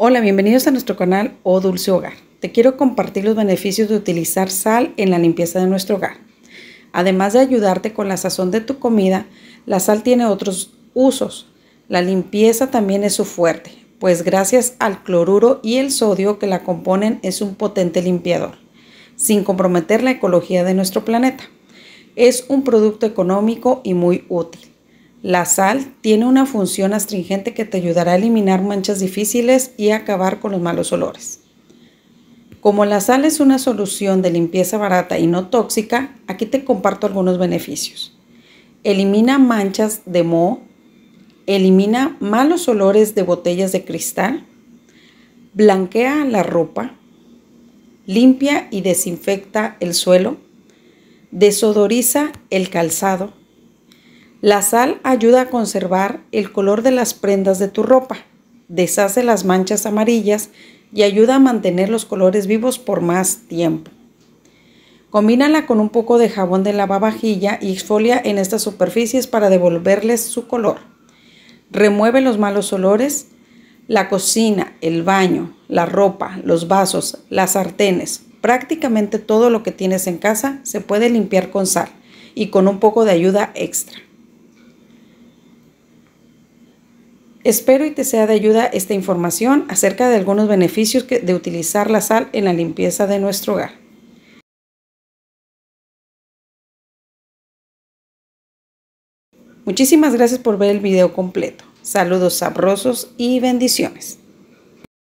Hola, bienvenidos a nuestro canal O Dulce Hogar. Te quiero compartir los beneficios de utilizar sal en la limpieza de nuestro hogar. Además de ayudarte con la sazón de tu comida, la sal tiene otros usos. La limpieza también es su fuerte, pues gracias al cloruro y el sodio que la componen es un potente limpiador, sin comprometer la ecología de nuestro planeta. Es un producto económico y muy útil. La sal tiene una función astringente que te ayudará a eliminar manchas difíciles y acabar con los malos olores. Como la sal es una solución de limpieza barata y no tóxica, aquí te comparto algunos beneficios. Elimina manchas de moho, elimina malos olores de botellas de cristal, blanquea la ropa, limpia y desinfecta el suelo, desodoriza el calzado, la sal ayuda a conservar el color de las prendas de tu ropa, deshace las manchas amarillas y ayuda a mantener los colores vivos por más tiempo. Combínala con un poco de jabón de lavavajilla y exfolia en estas superficies para devolverles su color. Remueve los malos olores. La cocina, el baño, la ropa, los vasos, las sartenes, prácticamente todo lo que tienes en casa se puede limpiar con sal y con un poco de ayuda extra. Espero y te sea de ayuda esta información acerca de algunos beneficios de utilizar la sal en la limpieza de nuestro hogar. Muchísimas gracias por ver el video completo. Saludos sabrosos y bendiciones.